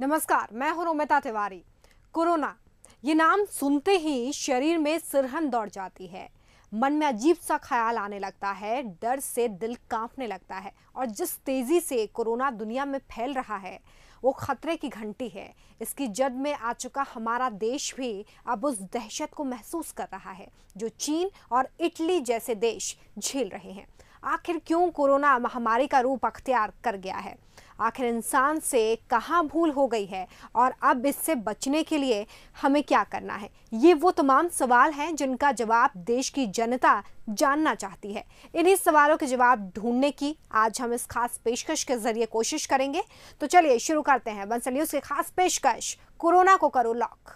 नमस्कार मैं हूं रोमिता तिवारी कोरोना ये नाम सुनते ही शरीर में सिरहन दौड़ जाती है मन में अजीब सा ख्याल आने लगता है डर से दिल कांपने लगता है और जिस तेज़ी से कोरोना दुनिया में फैल रहा है वो खतरे की घंटी है इसकी जद में आ चुका हमारा देश भी अब उस दहशत को महसूस कर रहा है जो चीन और इटली जैसे देश झेल रहे हैं आखिर क्यों कोरोना महामारी का रूप अख्तियार कर गया है आखिर इंसान से कहाँ भूल हो गई है और अब इससे बचने के लिए हमें क्या करना है ये वो तमाम सवाल हैं जिनका जवाब देश की जनता जानना चाहती है इन्हीं सवालों के जवाब ढूंढने की आज हम इस खास पेशकश के जरिए कोशिश करेंगे तो चलिए शुरू करते हैं बंसल न्यूज की खास पेशकश कोरोना को करो लॉक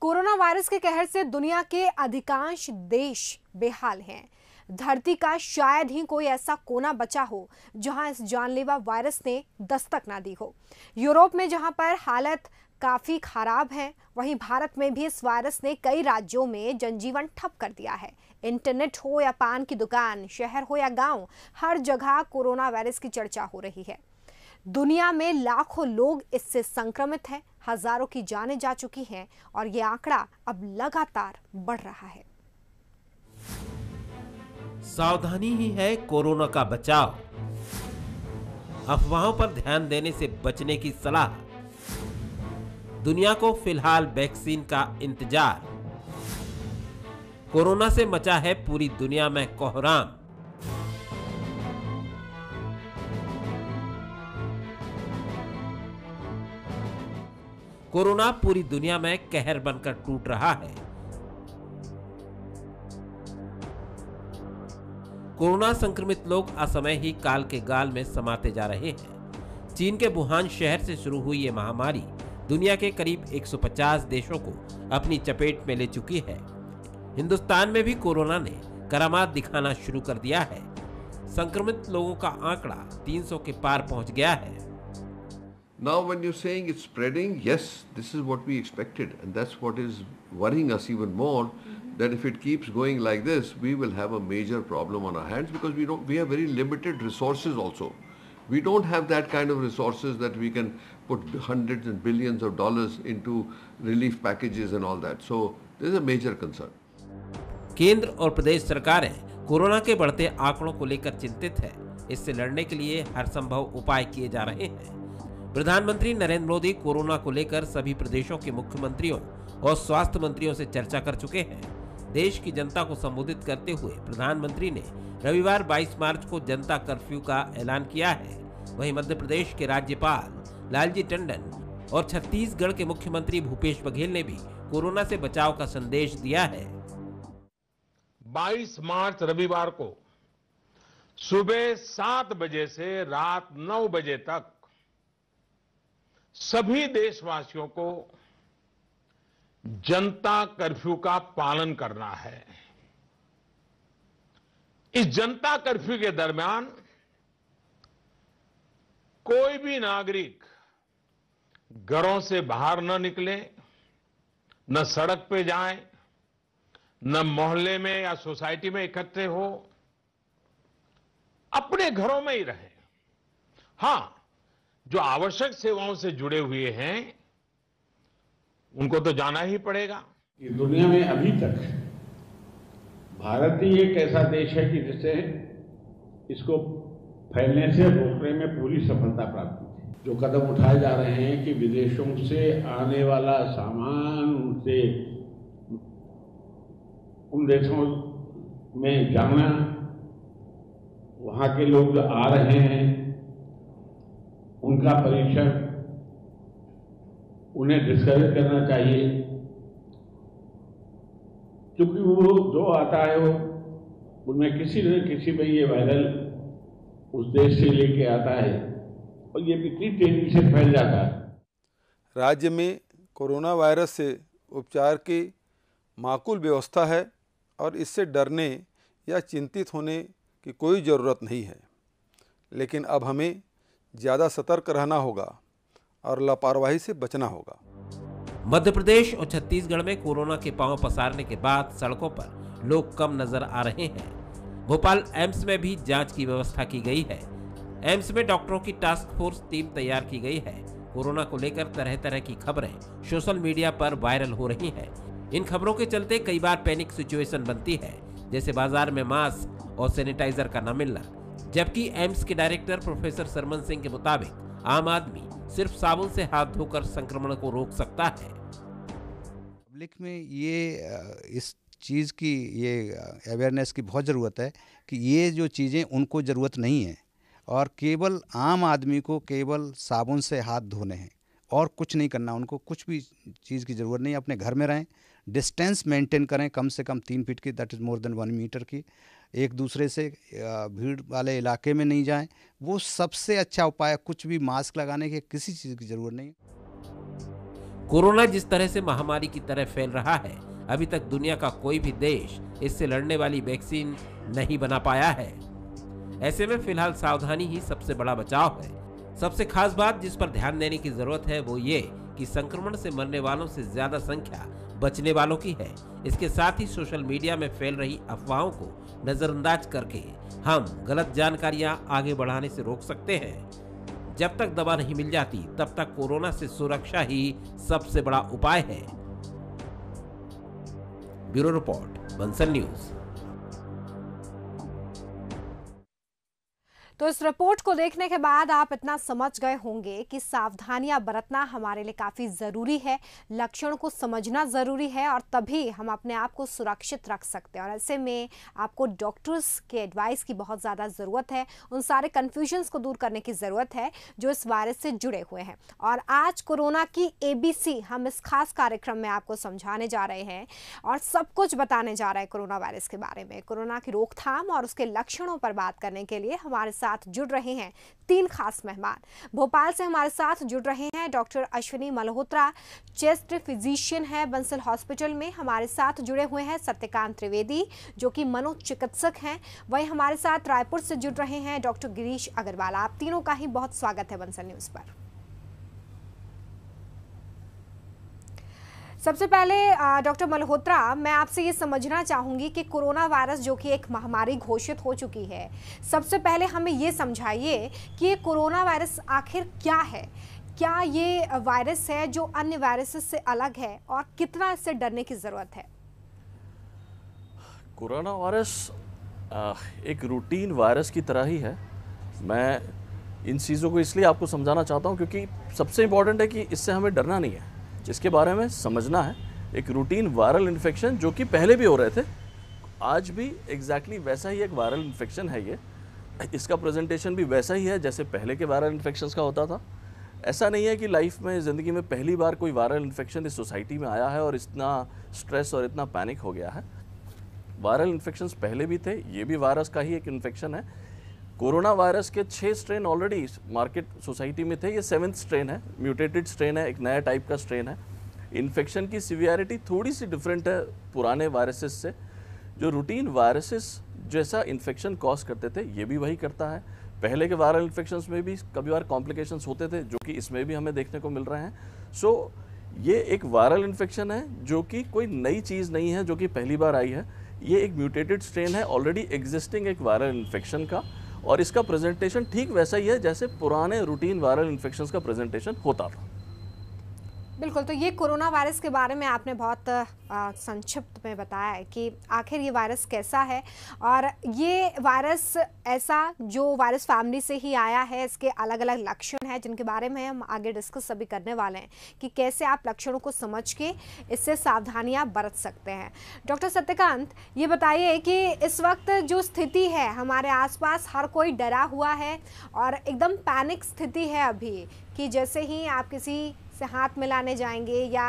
कोरोना वायरस के कहर से दुनिया के अधिकांश देश बेहाल हैं धरती का शायद ही कोई ऐसा कोना बचा हो जहां इस जानलेवा वायरस ने दस्तक ना दी हो यूरोप में जहां पर हालत काफ़ी खराब है वहीं भारत में भी इस वायरस ने कई राज्यों में जनजीवन ठप कर दिया है इंटरनेट हो या पान की दुकान शहर हो या गांव हर जगह कोरोना वायरस की चर्चा हो रही है दुनिया में लाखों लोग इससे संक्रमित हैं हजारों की जाने जा चुकी हैं और ये आंकड़ा अब लगातार बढ़ रहा है सावधानी ही है कोरोना का बचाव अफवाहों पर ध्यान देने से बचने की सलाह दुनिया को फिलहाल वैक्सीन का इंतजार कोरोना से मचा है पूरी दुनिया में कोहराम कोरोना पूरी दुनिया में कहर बनकर टूट रहा है कोरोना संक्रमित लोग असमय ही काल के गाल में समाते जा रहे हैं चीन के वुहान शहर से शुरू हुई ये महामारी दुनिया के करीब 150 देशों को अपनी चपेट में ले चुकी है हिंदुस्तान में भी कोरोना ने करामात दिखाना शुरू कर दिया है संक्रमित लोगों का आंकड़ा 300 के पार पहुंच गया है Now when you're saying it's spreading, yes, this is what we expected and that's what is worrying us even more mm-hmm. that if it keeps going like this, we will have a major problem on our hands because we don't we have very limited resources also. We don't have that kind of resources that we can put hundreds and billions of dollars into relief packages and all that. So there's a major concern. केंद्र और प्रदेश सरकारें corona के बढ़ते आंकड़ों को लेकर चिंतित है इससे लड़ने के लिए हर संभव उपाय किए जा रहे हैं प्रधानमंत्री नरेंद्र मोदी कोरोना को लेकर सभी प्रदेशों के मुख्यमंत्रियों और स्वास्थ्य मंत्रियों से चर्चा कर चुके हैं देश की जनता को संबोधित करते हुए प्रधानमंत्री ने रविवार 22 मार्च को जनता कर्फ्यू का ऐलान किया है वहीं मध्य प्रदेश के राज्यपाल लालजी टंडन और छत्तीसगढ़ के मुख्यमंत्री भूपेश बघेल ने भी कोरोना से बचाव का संदेश दिया है 22 मार्च रविवार को सुबह सात बजे से रात नौ बजे तक सभी देशवासियों को जनता कर्फ्यू का पालन करना है इस जनता कर्फ्यू के दरमियान कोई भी नागरिक घरों से बाहर न निकले न सड़क पे जाए न मोहल्ले में या सोसाइटी में इकट्ठे हो अपने घरों में ही रहे हां जो आवश्यक सेवाओं से जुड़े हुए हैं उनको तो जाना ही पड़ेगा ये दुनिया में अभी तक भारत ही एक ऐसा देश है कि जिसे इसको फैलने से रोकने में पूरी सफलता प्राप्त हुई जो कदम उठाए जा रहे हैं कि विदेशों से आने वाला सामान उनसे उन देशों में जाना वहाँ के लोग आ रहे हैं उनका परीक्षण उन्हें डिस्करेज करना चाहिए क्योंकि वो जो आता है वो उनमें किसी न किसी में ये वायरल उस देश से लेके आता है और ये कितनी तेजी से फैल जाता है राज्य में कोरोना वायरस से उपचार की माकूल व्यवस्था है और इससे डरने या चिंतित होने की कोई ज़रूरत नहीं है लेकिन अब हमें ज़्यादा सतर्क रहना होगा और लापरवाही से बचना होगा मध्य प्रदेश और छत्तीसगढ़ में कोरोना के पांव पसारने के बाद सड़कों पर लोग कम नजर आ रहे हैं भोपाल एम्स में भी जांच की व्यवस्था की गई है एम्स में डॉक्टरों की टास्क फोर्स टीम तैयार की गई है कोरोना को लेकर तरह तरह की खबरें सोशल मीडिया पर वायरल हो रही हैं इन खबरों के चलते कई बार पैनिक सिचुएशन बनती है जैसे बाजार में मास्क और सैनिटाइजर का न मिलना जबकि एम्स के डायरेक्टर प्रोफेसर सरमन सिंह के मुताबिक आम आदमी सिर्फ साबुन से हाथ धोकर संक्रमण को रोक सकता है पब्लिक में ये इस चीज़ की ये अवेयरनेस की बहुत ज़रूरत है कि ये जो चीज़ें उनको ज़रूरत नहीं है और केवल आम आदमी को केवल साबुन से हाथ धोने हैं और कुछ नहीं करना उनको कुछ भी चीज़ की ज़रूरत नहीं अपने घर में रहें डिस्टेंस मेंटेन करें कम से कम तीन फीट की that is more than one metre की एक दूसरे से भीड़ वाले इलाके में नहीं जाएं वो सबसे अच्छा उपाय कुछ भी मास्क लगाने के किसी चीज़ की ज़रूरत नहीं कोरोना जिस तरह से महामारी की तरह फैल रहा है अभी तक दुनिया का कोई भी देश इससे लड़ने वाली वैक्सीन नहीं बना पाया है ऐसे में फिलहाल सावधानी ही सबसे बड़ा बचाव है सबसे खास बात जिस पर ध्यान देने की जरूरत है वो ये कि संक्रमण से मरने वालों से ज्यादा संख्या बचने वालों की है इसके साथ ही सोशल मीडिया में फैल रही अफवाहों को नज़रअंदाज करके हम गलत जानकारियां आगे बढ़ाने से रोक सकते हैं जब तक दवा नहीं मिल जाती तब तक कोरोना से सुरक्षा ही सबसे बड़ा उपाय है ब्यूरो रिपोर्ट बंसल न्यूज़ तो इस रिपोर्ट को देखने के बाद आप इतना समझ गए होंगे कि सावधानियां बरतना हमारे लिए काफ़ी ज़रूरी है लक्षण को समझना ज़रूरी है और तभी हम अपने आप को सुरक्षित रख सकते हैं और ऐसे में आपको डॉक्टर्स के एडवाइस की बहुत ज़्यादा ज़रूरत है उन सारे कन्फ्यूजन्स को दूर करने की ज़रूरत है जो इस वायरस से जुड़े हुए हैं और आज कोरोना की ए हम इस खास कार्यक्रम में आपको समझाने जा रहे हैं और सब कुछ बताने जा रहे हैं कोरोना वायरस के बारे में कोरोना की रोकथाम और उसके लक्षणों पर बात करने के लिए हमारे साथ साथ जुड़ रहे हैं तीन खास मेहमान भोपाल से हमारे साथ जुड़ रहे हैं doctor Ashwini Malhotra chest physician है बंसल हॉस्पिटल में हमारे साथ जुड़े हुए हैं सत्यकांत त्रिवेदी जो कि मनोचिकित्सक हैं वहीं हमारे साथ रायपुर से जुड़ रहे हैं डॉक्टर गिरीश अग्रवाल आप तीनों का ही बहुत स्वागत है बंसल न्यूज़ पर सबसे पहले डॉक्टर मल्होत्रा मैं आपसे ये समझना चाहूंगी कि कोरोना वायरस जो कि एक महामारी घोषित हो चुकी है सबसे पहले हमें ये समझाइए कि ये कोरोना वायरस आखिर क्या है क्या ये वायरस है जो अन्य वायरसेस से अलग है और कितना इससे डरने की ज़रूरत है कोरोना वायरस एक रूटीन वायरस की तरह ही है मैं इन चीज़ों को इसलिए आपको समझाना चाहता हूँ क्योंकि सबसे इम्पॉर्टेंट है कि इससे हमें डरना नहीं है जिसके बारे में समझना है एक रूटीन वायरल इन्फेक्शन जो कि पहले भी हो रहे थे आज भी एग्जैक्टली exactly वैसा ही एक वायरल इन्फेक्शन है ये इसका प्रेजेंटेशन भी वैसा ही है जैसे पहले के वायरल इन्फेक्शन का होता था ऐसा नहीं है कि लाइफ में ज़िंदगी में पहली बार कोई वायरल इन्फेक्शन इस सोसाइटी में आया है और इतना स्ट्रेस और इतना पैनिक हो गया है वायरल इन्फेक्शन पहले भी थे ये भी वायरस का ही एक इन्फेक्शन है कोरोना वायरस के छः स्ट्रेन ऑलरेडी मार्केट सोसाइटी में थे ये सेवन्थ स्ट्रेन है म्यूटेटेड स्ट्रेन है एक नया टाइप का स्ट्रेन है इन्फेक्शन की सिवियरिटी थोड़ी सी डिफरेंट है पुराने वायरसेस से जो रूटीन वायरसेस जैसा इन्फेक्शन कॉज करते थे ये भी वही करता है पहले के वायरल इन्फेक्शन में भी कभी बार कॉम्प्लिकेशंस होते थे जो कि इसमें भी हमें देखने को मिल रहे हैं सो so, ये एक वायरल इन्फेक्शन है जो कि कोई नई चीज़ नहीं है जो कि पहली बार आई है ये एक म्यूटेटेड स्ट्रेन है ऑलरेडी एग्जिस्टिंग एक वायरल इन्फेक्शन का और इसका प्रेजेंटेशन ठीक वैसा ही है जैसे पुराने रूटीन वायरल इन्फेक्शन का प्रेजेंटेशन होता था बिल्कुल तो ये कोरोना वायरस के बारे में आपने बहुत संक्षिप्त में बताया है कि आखिर ये वायरस कैसा है और ये वायरस ऐसा जो वायरस फैमिली से ही आया है इसके अलग अलग लक्षण हैं जिनके बारे में हम आगे डिस्कस अभी करने वाले हैं कि कैसे आप लक्षणों को समझ के इससे सावधानियाँ बरत सकते हैं डॉक्टर सत्यकांत ये बताइए कि इस वक्त जो स्थिति है हमारे आसपास हर कोई डरा हुआ है और एकदम पैनिक स्थिति है अभी कि जैसे ही आप किसी से हाथ मिलाने जाएंगे या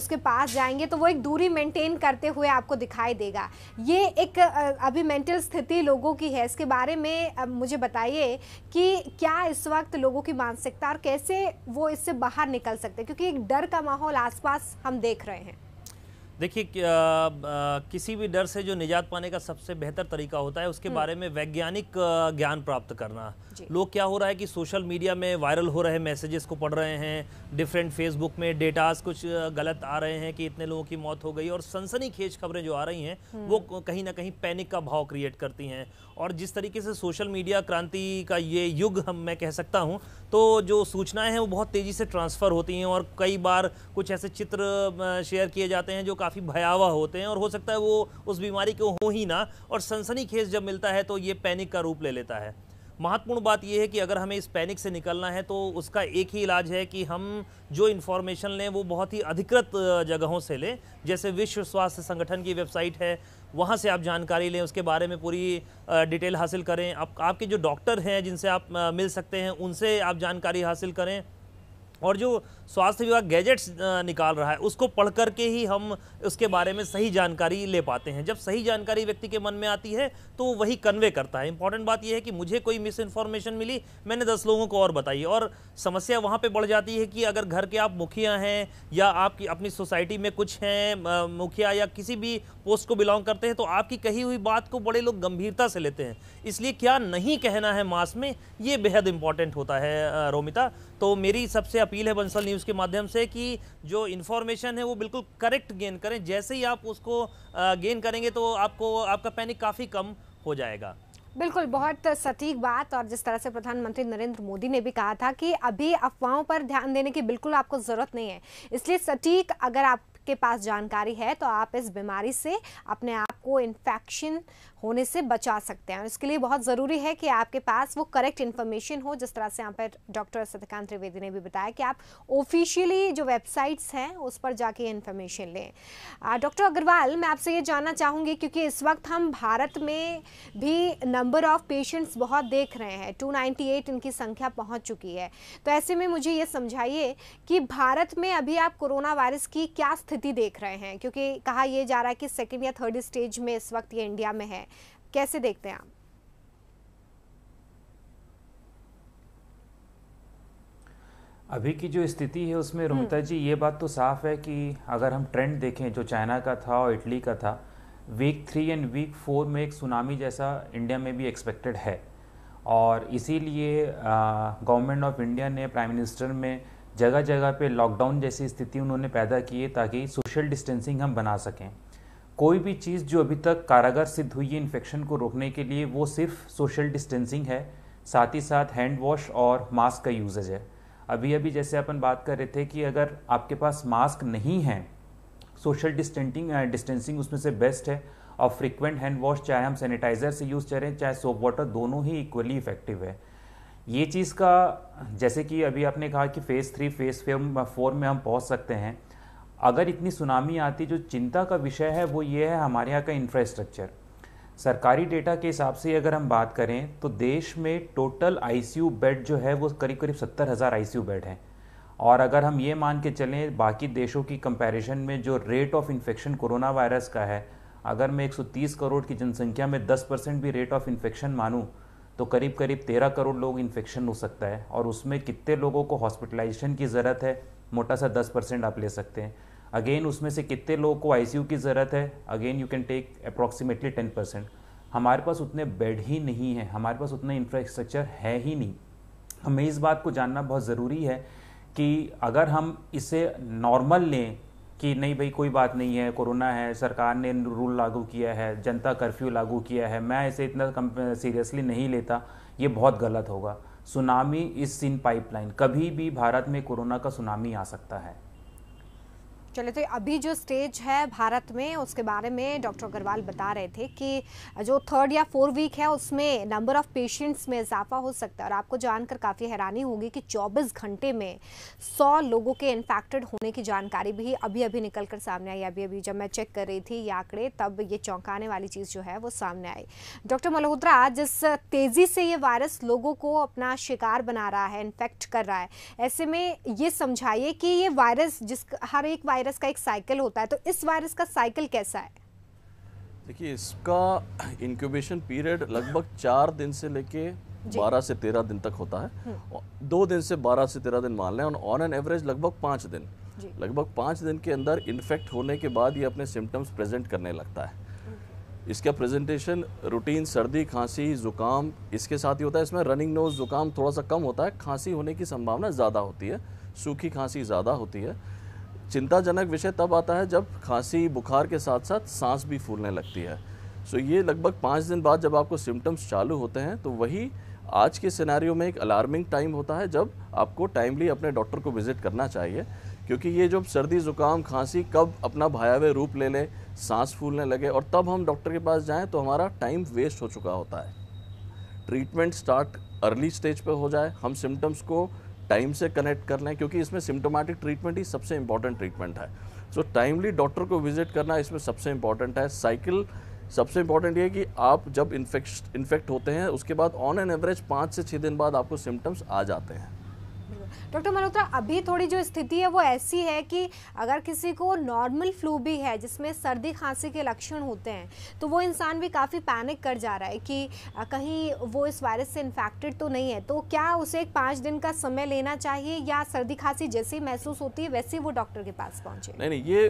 उसके पास जाएंगे तो वो एक दूरी मेंटेन करते हुए आपको दिखाई देगा ये एक अभी मेंटल स्थिति लोगों की है इसके बारे में मुझे बताइए कि क्या इस वक्त लोगों की मानसिकता और कैसे वो इससे बाहर निकल सकते हैं क्योंकि एक डर का माहौल आसपास हम देख रहे हैं देखिए किसी भी डर से जो निजात पाने का सबसे बेहतर तरीका होता है उसके हम्म। बारे में वैज्ञानिक ज्ञान प्राप्त करना लोग क्या हो रहा है कि सोशल मीडिया में वायरल हो रहे मैसेजेस को पढ़ रहे हैं डिफरेंट फेसबुक में डेटास कुछ गलत आ रहे हैं कि इतने लोगों की मौत हो गई और सनसनी खेज खबरें जो आ रही हैं हम्म। वो कहीं ना कहीं पैनिक का भाव क्रिएट करती हैं और जिस तरीके से सोशल मीडिया क्रांति का ये युग हम मैं कह सकता हूँ तो जो सूचनाएँ हैं वो बहुत तेज़ी से ट्रांसफ़र होती हैं और कई बार कुछ ऐसे चित्र शेयर किए जाते हैं जो काफ़ी भयावह होते हैं और हो सकता है वो उस बीमारी के हो ही ना और सनसनी खेज जब मिलता है तो ये पैनिक का रूप ले लेता है महत्वपूर्ण बात यह है कि अगर हमें इस पैनिक से निकलना है तो उसका एक ही इलाज है कि हम जो इन्फॉर्मेशन लें वो बहुत ही अधिकृत जगहों से लें जैसे विश्व स्वास्थ्य संगठन की वेबसाइट है वहाँ से आप जानकारी लें उसके बारे में पूरी डिटेल हासिल करें आप आपके जो डॉक्टर हैं जिनसे आप मिल सकते हैं उनसे आप जानकारी हासिल करें और जो स्वास्थ्य विभाग गैजेट्स निकाल रहा है उसको पढ़ करके ही हम उसके बारे में सही जानकारी ले पाते हैं जब सही जानकारी व्यक्ति के मन में आती है तो वही कन्वे करता है इंपॉर्टेंट बात यह है कि मुझे कोई मिस इन्फॉर्मेशन मिली मैंने दस लोगों को और बताई और समस्या वहाँ पर बढ़ जाती है कि अगर घर के आप मुखिया हैं या आपकी अपनी सोसाइटी में कुछ हैं मुखिया या किसी भी पोस्ट को बिलोंग करते हैं तो आपकी कही हुई बात को बड़े लोग गंभीरता से लेते हैं इसलिए क्या नहीं कहना है मास में ये बेहद इंपॉर्टेंट होता है रोमिता तो मेरी सबसे अपील है बंसल न्यूज़ के माध्यम से कि जो इन्फॉर्मेशन है वो बिल्कुल करेक्ट गेन करें जैसे ही आप उसको गेन करेंगे तो आपको आपका पैनिक काफ़ी कम हो जाएगा बिल्कुल बहुत सटीक बात और जिस तरह से प्रधानमंत्री नरेंद्र मोदी ने भी कहा था कि अभी अफवाहों पर ध्यान देने की बिल्कुल आपको ज़रूरत नहीं है इसलिए सटीक अगर आपके पास जानकारी है तो आप इस बीमारी से अपने आप को इन्फेक्शन होने से बचा सकते हैं और इसके लिए बहुत ज़रूरी है कि आपके पास वो करेक्ट इन्फॉर्मेशन हो जिस तरह से यहाँ पर डॉक्टर सत्यकांत त्रिवेदी ने भी बताया कि आप ऑफिशियली जो वेबसाइट्स हैं उस पर जाके इन्फॉर्मेशन लें डॉक्टर अग्रवाल मैं आपसे ये जानना चाहूँगी क्योंकि इस वक्त हम भारत में भी नंबर ऑफ़ पेशेंट्स बहुत देख रहे हैं टू इनकी संख्या पहुँच चुकी है तो ऐसे में मुझे ये समझाइए कि भारत में अभी आप कोरोना वायरस की क्या स्थिति देख रहे हैं क्योंकि कहा यह जा रहा है कि सेकेंड या थर्ड स्टेज में इस वक्त ये इंडिया में है कैसे देखते हैं आप अभी की जो स्थिति है उसमें हम्म। रोमिता जी ये बात तो साफ है कि अगर हम ट्रेंड देखें जो चाइना का था और इटली का था week three and week four में एक सुनामी जैसा इंडिया में भी एक्सपेक्टेड है और इसीलिए गवर्नमेंट ऑफ इंडिया ने प्राइम मिनिस्टर में जगह जगह पे लॉकडाउन जैसी स्थिति उन्होंने पैदा की है ताकि सोशल डिस्टेंसिंग हम बना सकें कोई भी चीज़ जो अभी तक कारागर सिद्ध हुई है इन्फेक्शन को रोकने के लिए वो सिर्फ सोशल डिस्टेंसिंग है साथ ही साथ हैंड वॉश और मास्क का यूजेज है अभी अभी जैसे अपन बात कर रहे थे कि अगर आपके पास मास्क नहीं है सोशल डिस्टेंसिंग डिस्टेंसिंग उसमें से बेस्ट है और फ्रिक्वेंट हैंड वॉश चाहे हम सैनिटाइज़र से यूज़ करें चाहे सोप वाटर दोनों ही इक्वली इफेक्टिव है ये चीज़ का जैसे कि अभी आपने कहा कि फ़ेज़ थ्री फेज़ फोर में हम पहुंच सकते हैं अगर इतनी सुनामी आती जो चिंता का विषय है वो ये है हमारे यहाँ का इंफ्रास्ट्रक्चर सरकारी डेटा के हिसाब से अगर हम बात करें तो देश में टोटल आईसीयू बेड जो है वो करीब करीब सत्तर हज़ार आई बेड हैं और अगर हम ये मान के चलें बाकी देशों की कंपैरिजन में जो rate of infection corona virus का है अगर मैं 130 करोड़ की जनसंख्या में 10 परसेंट भी रेट ऑफ इन्फेक्शन मानूँ तो करीब करीब 13 करोड़ लोग इन्फेक्शन हो सकता है और उसमें कितने लोगों को हॉस्पिटलाइजेशन की ज़रूरत है मोटा सा 10 परसेंट आप ले सकते हैं अगेन उसमें से कितने लोगों को आई की ज़रूरत है again you can take approximately ten percent हमारे पास उतने बेड ही नहीं है हमारे पास उतना इंफ्रास्ट्रक्चर है ही नहीं हमें इस बात को जानना बहुत ज़रूरी है कि अगर हम इसे नॉर्मल लें कि नहीं भाई कोई बात नहीं है कोरोना है सरकार ने रूल लागू किया है जनता कर्फ्यू लागू किया है मैं इसे इतना सीरियसली नहीं लेता ये बहुत गलत होगा सुनामी इस सिन पाइपलाइन कभी भी भारत में कोरोना का सुनामी आ सकता है चले तो अभी जो स्टेज है भारत में उसके बारे में डॉक्टर अग्रवाल बता रहे थे कि जो थर्ड या फोर वीक है उसमें नंबर ऑफ पेशेंट्स में इजाफा हो सकता है और आपको जानकर काफ़ी हैरानी होगी कि 24 घंटे में 100 लोगों के इन्फेक्टेड होने की जानकारी भी अभी अभी निकल कर सामने आई अभी अभी जब मैं चेक कर रही थी ये आंकड़े तब ये चौंकाने वाली चीज़ जो है वो सामने आई डॉक्टर मल्होत्रा जिस तेज़ी से ये वायरस लोगों को अपना शिकार बना रहा है इन्फेक्ट कर रहा है ऐसे में ये समझाइए कि ये वायरस जिस हर एक वायरस वायरस का एक साइकिल होता है तो इस वायरस का साइकिल कैसा है देखिए इसका इनक्यूबेशन पीरियड लगभग चार दिन से लेके बारह से तेरह दिन तक होता है हम्म। दो दिन से बारह से तेरह दिन मान लें ऑन एन एवरेज लगभग पाँच दिन लगभग पाँच दिन के अंदर इन्फेक्ट होने के बाद ये अपने सिम्टम्स प्रेजेंट करने लगता है इसका प्रेजेंटेशन रूटीन सर्दी खांसी ज़ुकाम इसके साथ ही होता है इसमें रनिंग नोज ज़ुकाम थोड़ा सा कम होता है खांसी होने की संभावना ज़्यादा होती है सूखी खांसी ज़्यादा होती है चिंताजनक विषय तब आता है जब खांसी बुखार के साथ साथ सांस भी फूलने लगती है सो ये लगभग पाँच दिन बाद जब आपको सिम्टम्स चालू होते हैं तो वही आज के सिनेरियो में एक अलार्मिंग टाइम होता है जब आपको टाइमली अपने डॉक्टर को विज़िट करना चाहिए क्योंकि ये जब सर्दी ज़ुकाम खांसी कब अपना भयावह रूप ले ले सांस फूलने लगे और तब हम डॉक्टर के पास जाएं तो हमारा टाइम वेस्ट हो चुका होता है ट्रीटमेंट स्टार्ट अर्ली स्टेज पे हो जाए हम सिम्टम्स को टाइम से कनेक्ट कर लें क्योंकि इसमें सिम्टोमेटिक ट्रीटमेंट ही सबसे इंपॉर्टेंट ट्रीटमेंट है सो टाइमली डॉक्टर को विजिट करना इसमें सबसे इंपॉर्टेंट है साइकिल सबसे इंपॉर्टेंट ये कि आप जब इन्फेक्ट इन्फेक्ट होते हैं उसके बाद ऑन एन एवरेज पाँच से छः दिन बाद आपको सिम्टम्स आ जाते हैं डॉक्टर मल्होत्रा अभी थोड़ी जो स्थिति है वो ऐसी है कि अगर किसी को नॉर्मल फ्लू भी है जिसमें सर्दी खांसी के लक्षण होते हैं तो वो इंसान भी काफ़ी पैनिक कर जा रहा है कि कहीं वो इस वायरस से इन्फेक्टेड तो नहीं है तो क्या उसे एक पाँच दिन का समय लेना चाहिए या सर्दी खांसी जैसी महसूस होती है वैसे वो डॉक्टर के पास पहुँचे नहीं नहीं ये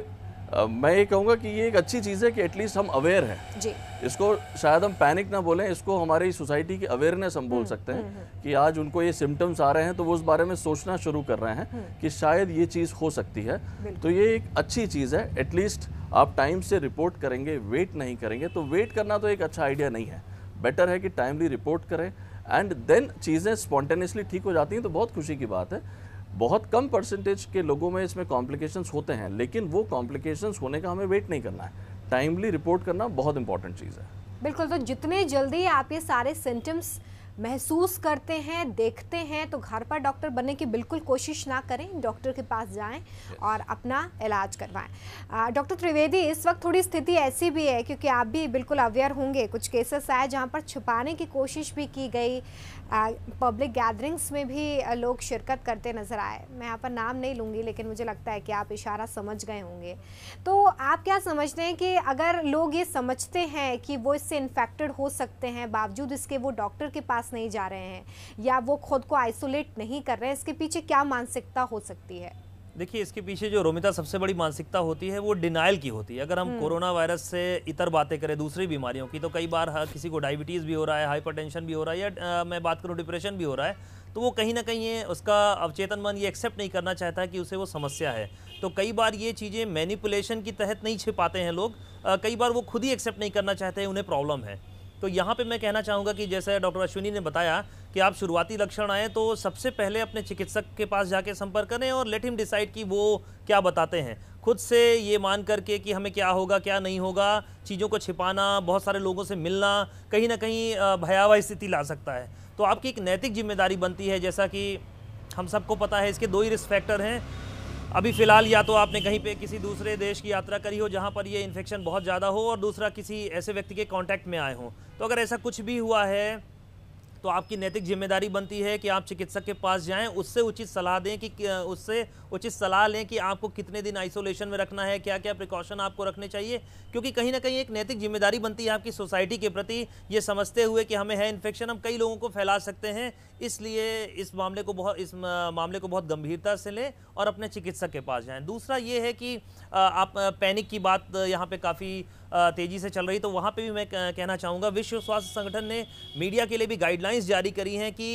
मैं ये कहूँगा कि ये एक अच्छी चीज़ है कि एटलीस्ट हम अवेयर हैं जी। इसको शायद हम पैनिक ना बोलें इसको हमारी सोसाइटी की अवेयरनेस हम बोल हम्म, सकते हैं हम्म, हम्म। कि आज उनको ये सिम्टम्स आ रहे हैं तो वो उस बारे में सोचना शुरू कर रहे हैं कि शायद ये चीज़ हो सकती है तो ये एक अच्छी चीज़ है एटलीस्ट आप टाइम से रिपोर्ट करेंगे वेट नहीं करेंगे तो वेट करना तो एक अच्छा आइडिया नहीं है बेटर है कि टाइमली रिपोर्ट करें एंड देन चीज़ें स्पॉन्टेनियसली ठीक हो जाती हैं तो बहुत खुशी की बात है बहुत कम परसेंटेज के लोगों में इसमें कॉम्प्लिकेशंस होते हैं लेकिन वो कॉम्प्लिकेशंस होने का हमें वेट नहीं करना है टाइमली रिपोर्ट करना बहुत इंपॉर्टेंट चीज़ है बिल्कुल तो जितने जल्दी आप ये सारे सिम्टम्स symptoms... महसूस करते हैं देखते हैं तो घर पर डॉक्टर बनने की बिल्कुल कोशिश ना करें डॉक्टर के पास जाएं और अपना इलाज करवाएं डॉक्टर त्रिवेदी इस वक्त थोड़ी स्थिति ऐसी भी है क्योंकि आप भी बिल्कुल अवेयर होंगे कुछ केसेस आए जहाँ पर छुपाने की कोशिश भी की गई पब्लिक गैदरिंग्स में भी लोग शिरकत करते नज़र आए मैं यहाँ पर नाम नहीं लूँगी लेकिन मुझे लगता है कि आप इशारा समझ गए होंगे तो आप क्या समझते हैं कि अगर लोग ये समझते हैं कि वो इससे इन्फेक्टेड हो सकते हैं बावजूद इसके वो डॉक्टर के पास पास नहीं जा रहे हैं या वो खुद को आइसोलेट नहीं कर रहे हैं इसके पीछे क्या मानसिकता हो सकती है देखिए इसके पीछे जो रोमिता सबसे बड़ी मानसिकता होती है वो डिनाइल की होती है अगर हम हम्म। कोरोना वायरस से इतर बातें करें दूसरी बीमारियों की तो कई बार किसी को डायबिटीज़ भी हो रहा है हाइपरटेंशन भी हो रहा है या आ, मैं बात करूँ डिप्रेशन भी हो रहा है तो वो कहीं ना कहीं ये उसका अवचेतन मन ये एक्सेप्ट नहीं करना चाहता कि उसे वो समस्या है तो कई बार ये चीज़ें मैनिपुलेशन के तहत नहीं छिपाते हैं लोग आ, कई बार वो खुद ही एक्सेप्ट नहीं करना चाहते उन्हें प्रॉब्लम है तो यहाँ पे मैं कहना चाहूँगा कि जैसे डॉक्टर अश्विनी ने बताया कि आप शुरुआती लक्षण आए तो सबसे पहले अपने चिकित्सक के पास जाके संपर्क करें और लेट हिम डिसाइड कि वो क्या बताते हैं खुद से ये मान करके कि हमें क्या होगा क्या नहीं होगा चीज़ों को छिपाना बहुत सारे लोगों से मिलना कहीं ना कहीं भयावह स्थिति ला सकता है तो आपकी एक नैतिक जिम्मेदारी बनती है जैसा कि हम सबको पता है इसके दो ही रिस्क फैक्टर हैं अभी फ़िलहाल या तो आपने कहीं पे किसी दूसरे देश की यात्रा करी हो जहां पर ये इन्फेक्शन बहुत ज़्यादा हो और दूसरा किसी ऐसे व्यक्ति के कांटेक्ट में आए हों तो अगर ऐसा कुछ भी हुआ है तो आपकी नैतिक जिम्मेदारी बनती है कि आप चिकित्सक के पास जाएं उससे उचित सलाह दें कि उससे उचित सलाह लें कि आपको कितने दिन आइसोलेशन में रखना है क्या क्या प्रिकॉशन आपको रखने चाहिए क्योंकि कहीं ना कहीं एक नैतिक जिम्मेदारी बनती है आपकी सोसाइटी के प्रति ये समझते हुए कि हमें है इन्फेक्शन हम कई लोगों को फैला सकते हैं इसलिए इस मामले को बहुत इस मामले को बहुत गंभीरता से लें और अपने चिकित्सक के पास जाएँ दूसरा ये है कि आप पैनिक की बात यहाँ पर काफ़ी तेज़ी से चल रही तो वहाँ पर भी मैं कहना चाहूँगा विश्व स्वास्थ्य संगठन ने मीडिया के लिए भी गाइडलाइंस जारी करी हैं कि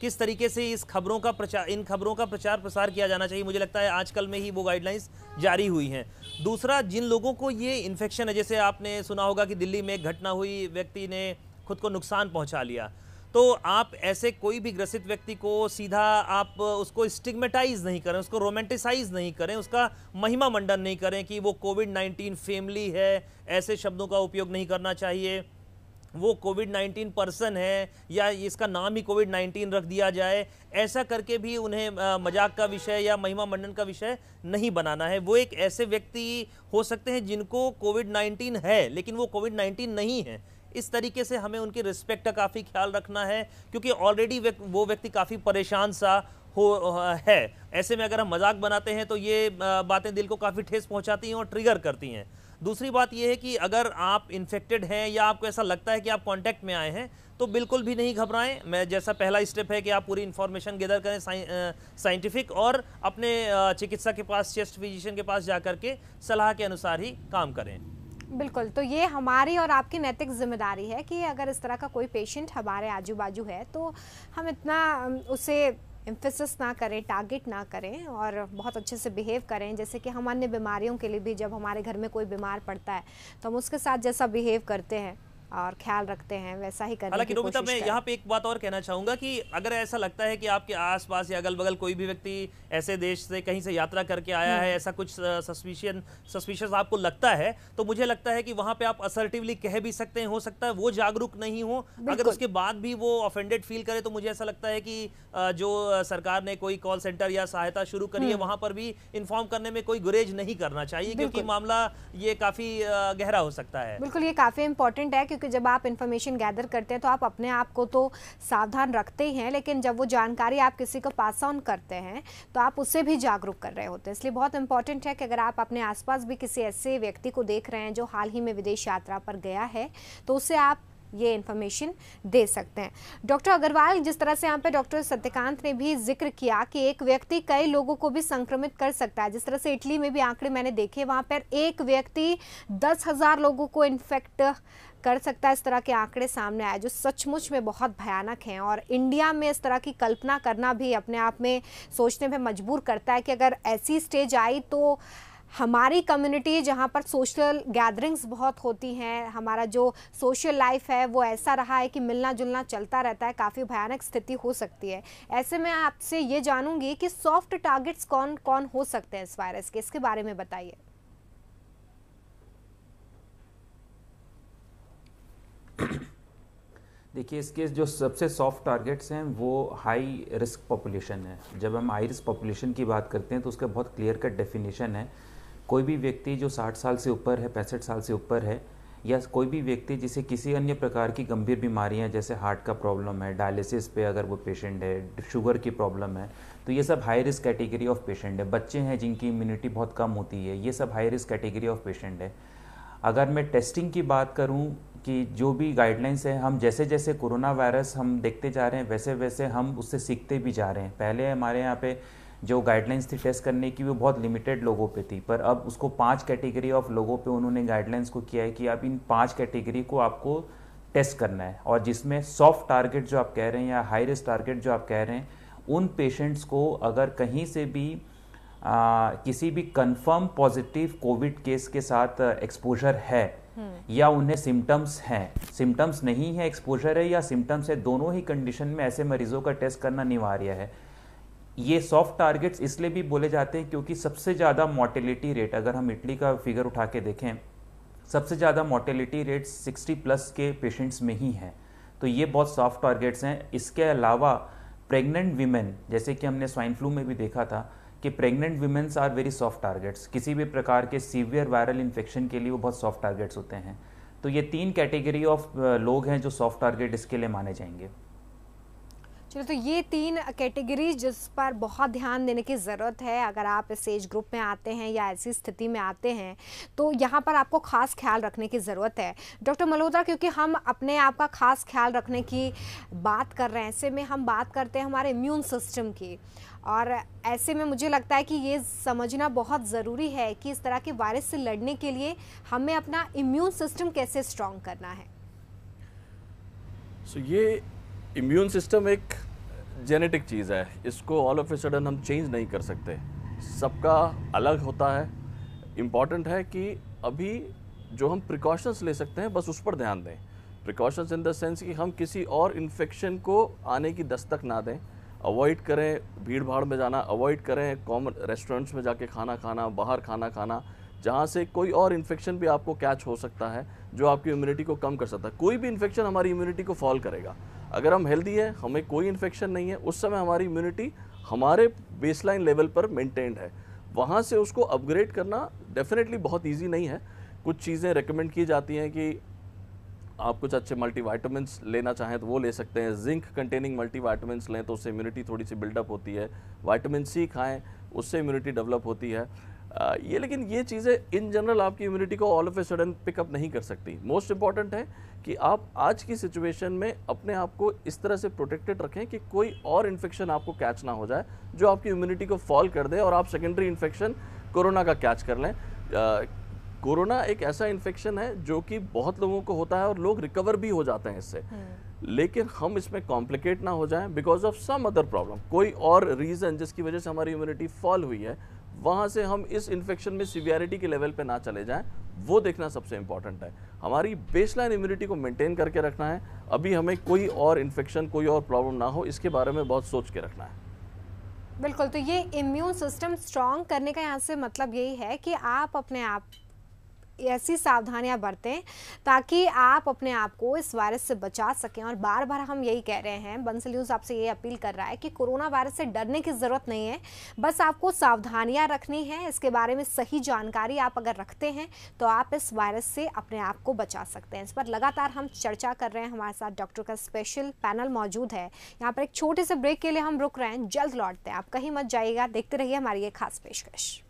किस तरीके से इस खबरों का प्रचार इन खबरों का प्रचार प्रसार किया जाना चाहिए मुझे लगता है आजकल में ही वो गाइडलाइंस जारी हुई हैं दूसरा जिन लोगों को ये इन्फेक्शन है जैसे आपने सुना होगा कि दिल्ली में एक घटना हुई व्यक्ति ने खुद को नुकसान पहुँचा लिया तो आप ऐसे कोई भी ग्रसित व्यक्ति को सीधा आप उसको स्टिग्मेटाइज नहीं करें उसको रोमांटिसाइज नहीं करें उसका महिमा मंडन नहीं करें कि वो कोविड नाइन्टीन फैमिली है ऐसे शब्दों का उपयोग नहीं करना चाहिए वो कोविड नाइन्टीन पर्सन है या इसका नाम ही कोविड नाइन्टीन रख दिया जाए ऐसा करके भी उन्हें मजाक का विषय या महिमा मंडन का विषय नहीं बनाना है वो एक ऐसे व्यक्ति हो सकते हैं जिनको कोविड नाइन्टीन है लेकिन वो कोविड नाइन्टीन नहीं है इस तरीके से हमें उनकी रिस्पेक्ट का काफ़ी ख्याल रखना है क्योंकि ऑलरेडी वो व्यक्ति काफ़ी परेशान सा हो है ऐसे में अगर हम मजाक बनाते हैं तो ये बातें दिल को काफ़ी ठेस पहुंचाती हैं और ट्रिगर करती हैं दूसरी बात यह है कि अगर आप इन्फेक्टेड हैं या आपको ऐसा लगता है कि आप कॉन्टैक्ट में आए हैं तो बिल्कुल भी नहीं घबराएं मैं जैसा पहला स्टेप है कि आप पूरी इन्फॉर्मेशन गैदर करें साइंटिफिक और अपने चिकित्सा के पास चेस्ट फिजिशियन के पास जा के सलाह के अनुसार ही काम करें बिल्कुल तो ये हमारी और आपकी नैतिक जिम्मेदारी है कि अगर इस तरह का कोई पेशेंट हमारे आजू बाजू है तो हम इतना उसे एम्फेसिस ना करें टारगेट ना करें और बहुत अच्छे से बिहेव करें जैसे कि हम अन्य बीमारियों के लिए भी जब हमारे घर में कोई बीमार पड़ता है तो हम उसके साथ जैसा बिहेव करते हैं और ख्याल रखते हैं वैसा ही हालांकि नोबिता मैं यहाँ पे एक बात और कहना चाहूंगा कि अगर ऐसा लगता है कि आपके आसपास या अगल बगल कोई भी व्यक्ति ऐसे देश से कहीं से यात्रा करके आया है हम्म। ऐसा कुछ सस्पिशियन सस्पिशियस आपको लगता है तो मुझे लगता है कि वहाँ पे आप असर्टिवली कह भी सकते हैं हो सकता है वो जागरूक नहीं हो अगर उसके बाद भी वो ऑफेंडेड फील करे तो मुझे ऐसा लगता है कि जो सरकार ने कोई कॉल सेंटर या सहायता शुरू करी है हम्म। वहाँ पर भी इन्फॉर्म करने में कोई गुरेज नहीं करना चाहिए क्योंकि मामला ये काफ़ी गहरा हो सकता है बिल्कुल ये काफ़ी इंपॉर्टेंट है क्योंकि जब आप इन्फॉर्मेशन गैदर करते हैं तो आप अपने आप को तो सावधान रखते ही हैं लेकिन जब वो जानकारी आप किसी को पास ऑन करते हैं तो आप उससे भी जागरूक कर रहे होते हैं इसलिए बहुत इंपॉर्टेंट है कि अगर आप अपने आसपास भी किसी ऐसे व्यक्ति को देख रहे हैं जो हाल ही में विदेश यात्रा पर गया है तो उससे आप ये इन्फॉर्मेशन दे सकते हैं डॉक्टर अग्रवाल जिस तरह से यहाँ पे डॉक्टर सत्यकांत ने भी जिक्र किया कि एक व्यक्ति कई लोगों को भी संक्रमित कर सकता है जिस तरह से इटली में भी आंकड़े मैंने देखे वहाँ पर एक व्यक्ति दस हज़ार लोगों को इन्फेक्ट कर सकता है इस तरह के आंकड़े सामने आए जो सचमुच में बहुत भयानक हैं और इंडिया में इस तरह की कल्पना करना भी अपने आप में सोचने में मजबूर करता है कि अगर ऐसी स्टेज आई तो हमारी कम्युनिटी जहाँ पर सोशल गैदरिंग्स बहुत होती हैं हमारा जो सोशल लाइफ है वो ऐसा रहा है कि मिलना जुलना चलता रहता है काफ़ी भयानक स्थिति हो सकती है ऐसे में आपसे ये जानूंगी कि सॉफ्ट टारगेट्स कौन कौन हो सकते हैं इस वायरस के इसके बारे में बताइए देखिए इसके जो सबसे सॉफ्ट टारगेट्स हैं वो हाई रिस्क पॉपुलेशन है जब हम हाई रिस्क पॉपुलेशन की बात करते हैं तो उसका बहुत क्लियर कट डेफिनेशन है कोई भी व्यक्ति जो साठ साल से ऊपर है पैंसठ साल से ऊपर है या कोई भी व्यक्ति जिसे किसी अन्य प्रकार की गंभीर बीमारियां जैसे हार्ट का प्रॉब्लम है डायलिसिस पे अगर वो पेशेंट है शुगर की प्रॉब्लम है तो ये सब high risk category of patient है बच्चे हैं जिनकी इम्यूनिटी बहुत कम होती है ये सब high risk category of patient है अगर मैं टेस्टिंग की बात करूँ कि जो भी गाइडलाइंस है हम जैसे जैसे कोरोना वायरस हम देखते जा रहे हैं वैसे वैसे हम उससे सीखते भी जा रहे हैं पहले हमारे यहाँ पे जो गाइडलाइंस थी टेस्ट करने की वो बहुत लिमिटेड लोगों पे थी पर अब उसको पांच कैटेगरी ऑफ लोगों पे उन्होंने गाइडलाइंस को किया है कि आप इन पांच कैटेगरी को आपको टेस्ट करना है और जिसमें सॉफ्ट टारगेट जो आप कह रहे हैं या हाई रिस्क टारगेट जो आप कह रहे हैं उन पेशेंट्स को अगर कहीं से भी आ, किसी भी कंफर्म पॉजिटिव कोविड केस के साथ एक्सपोजर हम्म। है या उन्हें सिम्टम्स हैं सिम्टम्स नहीं है एक्सपोजर है या सिम्टम्स है दोनों ही कंडीशन में ऐसे मरीजों का टेस्ट करना अनिवार्य है ये सॉफ्ट टारगेट्स इसलिए भी बोले जाते हैं क्योंकि सबसे ज़्यादा मोटिलिटी रेट अगर हम इटली का फिगर उठा के देखें सबसे ज़्यादा मोटिलिटी रेट 60 प्लस के पेशेंट्स में ही है तो ये बहुत सॉफ्ट टारगेट्स हैं इसके अलावा प्रेग्नेंट वीमेन जैसे कि हमने स्वाइन फ्लू में भी देखा था कि pregnant womens are very soft targets किसी भी प्रकार के सीवियर वायरल इन्फेक्शन के लिए वो बहुत सॉफ्ट टारगेट्स होते हैं तो ये तीन कैटेगरी ऑफ लोग हैं जो सॉफ्ट टारगेट इसके लिए माने जाएंगे चलो तो ये तीन कैटेगरीज जिस पर बहुत ध्यान देने की ज़रूरत है अगर आप इस एज ग्रुप में आते हैं या ऐसी स्थिति में आते हैं तो यहाँ पर आपको खास ख्याल रखने की ज़रूरत है डॉक्टर मल्होत्रा क्योंकि हम अपने आप का खास ख्याल रखने की बात कर रहे हैं ऐसे में हम बात करते हैं हमारे इम्यून सिस्टम की और ऐसे में मुझे लगता है कि ये समझना बहुत ज़रूरी है कि इस तरह के वायरस से लड़ने के लिए हमें अपना इम्यून सिस्टम कैसे स्ट्रॉन्ग करना है सो so ये इम्यून सिस्टम एक जेनेटिक चीज़ है इसको ऑल ऑफ ए सडन हम चेंज नहीं कर सकते सबका अलग होता है इम्पॉर्टेंट है कि अभी जो हम प्रिकॉशंस ले सकते हैं बस उस पर ध्यान दें प्रिकॉशंस इन द सेंस कि हम किसी और इन्फेक्शन को आने की दस्तक ना दें अवॉइड करें भीड़ भाड़ में जाना अवॉइड करें कॉमन रेस्टोरेंट्स में जाके खाना खाना बाहर खाना खाना जहाँ से कोई और इन्फेक्शन भी आपको कैच हो सकता है जो आपकी इम्यूनिटी को कम कर सकता है कोई भी इन्फेक्शन हमारी इम्यूनिटी को फॉल करेगा अगर हम हेल्दी है हमें कोई इन्फेक्शन नहीं है उस समय हमारी इम्यूनिटी हमारे बेसलाइन लेवल पर मेंटेन्ड है वहाँ से उसको अपग्रेड करना डेफिनेटली बहुत ईजी नहीं है कुछ चीज़ें रिकमेंड की जाती हैं कि आप कुछ अच्छे मल्टी लेना चाहें तो वो ले सकते हैं जिंक कंटेनिंग मल्टी लें तो उससे इम्यूनिटी थोड़ी सी बिल्डअप होती है वाइटामिन सी खाएँ उससे इम्यूनिटी डेवलप होती है ये लेकिन ये चीज़ें इन जनरल आपकी इम्यूनिटी को all of a sudden pick up नहीं कर सकती मोस्ट इम्पॉर्टेंट है कि आप आज की सिचुएशन में अपने आप को इस तरह से प्रोटेक्टेड रखें कि कोई और इन्फेक्शन आपको कैच ना हो जाए जो आपकी इम्यूनिटी को फॉल कर दे और आप सेकेंडरी इन्फेक्शन कोरोना का कैच कर लें कोरोना एक ऐसा इन्फेक्शन है जो कि बहुत लोगों को होता है और लोग रिकवर भी हो जाते हैं इससे हम्म। लेकिन हम इसमें कॉम्प्लिकेट ना हो जाएं because of some other problem कोई और रीज़न जिसकी वजह से हमारी इम्यूनिटी फॉल हुई है वहाँ से हम इस इन्फेक्शन में सीवियरिटी के लेवल पे ना चले जाएं वो देखना सबसे इम्पॉर्टेंट है हमारी बेसलाइन इम्यूनिटी को मेंटेन करके रखना है अभी हमें कोई और इन्फेक्शन कोई और प्रॉब्लम ना हो इसके बारे में बहुत सोच के रखना है बिल्कुल तो ये इम्यून सिस्टम स्ट्रांग करने का यहाँ से मतलब यही है कि आप अपने आप ऐसी सावधानियां बरतें ताकि आप अपने आप को इस वायरस से बचा सकें और बार बार हम यही कह रहे हैं बंसल न्यूज़ आपसे ये अपील कर रहा है कि कोरोना वायरस से डरने की ज़रूरत नहीं है बस आपको सावधानियाँ रखनी है इसके बारे में सही जानकारी आप अगर रखते हैं तो आप इस वायरस से अपने आप को बचा सकते हैं इस पर लगातार हम चर्चा कर रहे हैं हमारे साथ डॉक्टर का स्पेशल पैनल मौजूद है यहाँ पर एक छोटे से ब्रेक के लिए हम रुक रहे हैं जल्द लौटते हैं आप कहीं मत जाइएगा देखते रहिए हमारी ये खास पेशकश